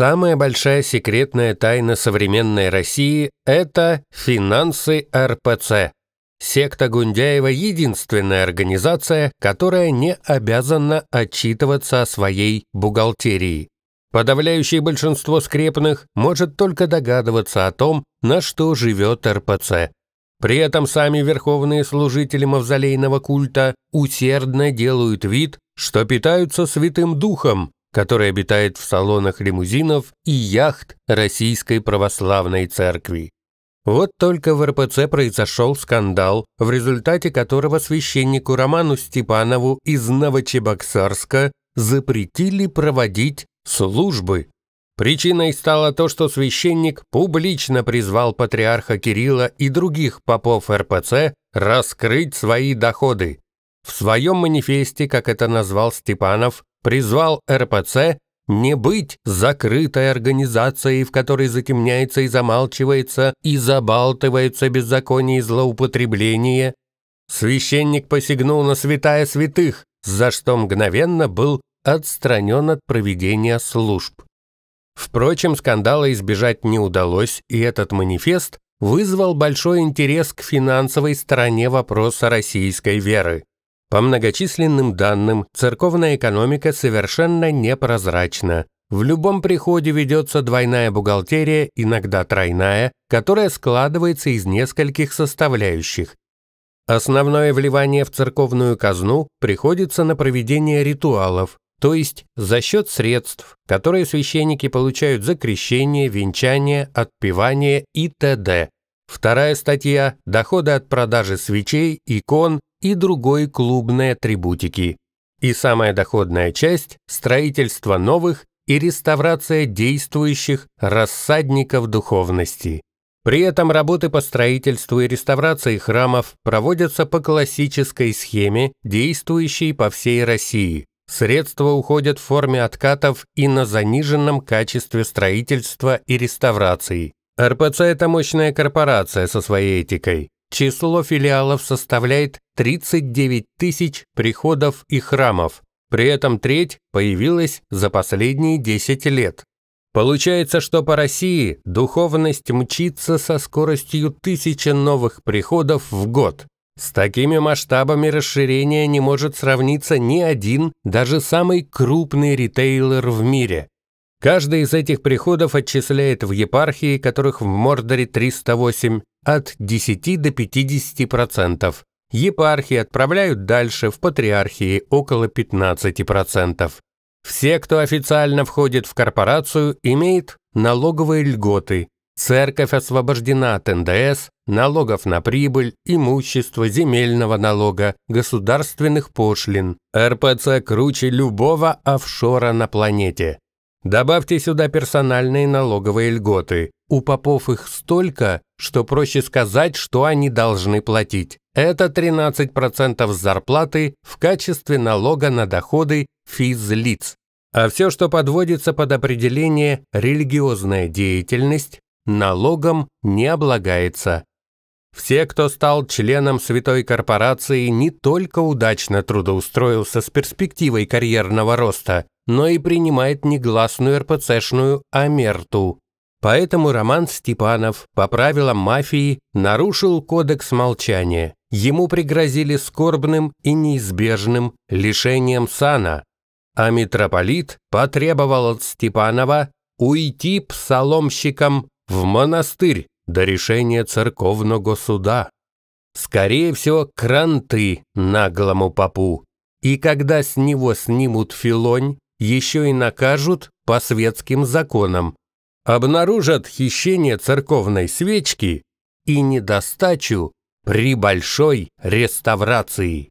Самая большая секретная тайна современной России – это финансы РПЦ. Секта Гундяева – единственная организация, которая не обязана отчитываться о своей бухгалтерии. Подавляющее большинство скрепных может только догадываться о том, на что живет РПЦ. При этом сами верховные служители мавзолейного культа усердно делают вид, что питаются Святым Духом, который обитает в салонах лимузинов и яхт Российской Православной Церкви. Вот только в РПЦ произошел скандал, в результате которого священнику Роману Степанову из Новочебоксарска запретили проводить службы. Причиной стало то, что священник публично призвал патриарха Кирилла и других попов РПЦ раскрыть свои доходы. В своем манифесте, как это назвал Степанов, призвал РПЦ не быть закрытой организацией, в которой затемняется и замалчивается, и забалтывается беззаконие и злоупотребление. Священник посягнул на святая святых, за что мгновенно был отстранен от проведения служб. Впрочем, скандала избежать не удалось, и этот манифест вызвал большой интерес к финансовой стороне вопроса российской веры. По многочисленным данным, церковная экономика совершенно непрозрачна. В любом приходе ведется двойная бухгалтерия, иногда тройная, которая складывается из нескольких составляющих. Основное вливание в церковную казну приходится на проведение ритуалов, то есть за счет средств, которые священники получают за крещение, венчание, отпевание и т.д. Вторая статья – доходы от продажи свечей, икон, и другой клубной атрибутики. И самая доходная часть – строительство новых и реставрация действующих рассадников духовности. При этом работы по строительству и реставрации храмов проводятся по классической схеме, действующей по всей России. Средства уходят в форме откатов и на заниженном качестве строительства и реставрации. РПЦ – это мощная корпорация со своей этикой. Число филиалов составляет 39 тысяч приходов и храмов, при этом треть появилась за последние 10 лет. Получается, что по России духовность мчится со скоростью тысячи новых приходов в год. С такими масштабами расширения не может сравниться ни один, даже самый крупный ритейлер в мире. Каждый из этих приходов отчисляет в епархии, которых в Мордоре 308, от 10 до 50%. Епархии отправляют дальше в патриархии около 15%. Все, кто официально входит в корпорацию, имеют налоговые льготы. Церковь освобождена от НДС, налогов на прибыль, имущества, земельного налога, государственных пошлин. РПЦ круче любого офшора на планете. Добавьте сюда персональные налоговые льготы. У попов их столько, что проще сказать, что они должны платить. Это 13% зарплаты в качестве налога на доходы физлиц. А все, что подводится под определение «религиозная деятельность», налогом не облагается. Все, кто стал членом святой корпорации, не только удачно трудоустроился с перспективой карьерного роста, но и принимает негласную РПЦшную Амерту. Поэтому Роман Степанов по правилам мафии нарушил кодекс молчания. Ему пригрозили скорбным и неизбежным лишением сана, а митрополит потребовал от Степанова уйти псаломщикам в монастырь до решения церковного суда. Скорее всего, кранты наглому попу. И когда с него снимут филонь, еще и накажут по светским законам. Обнаружат хищение церковной свечки и недостачу при большой реставрации.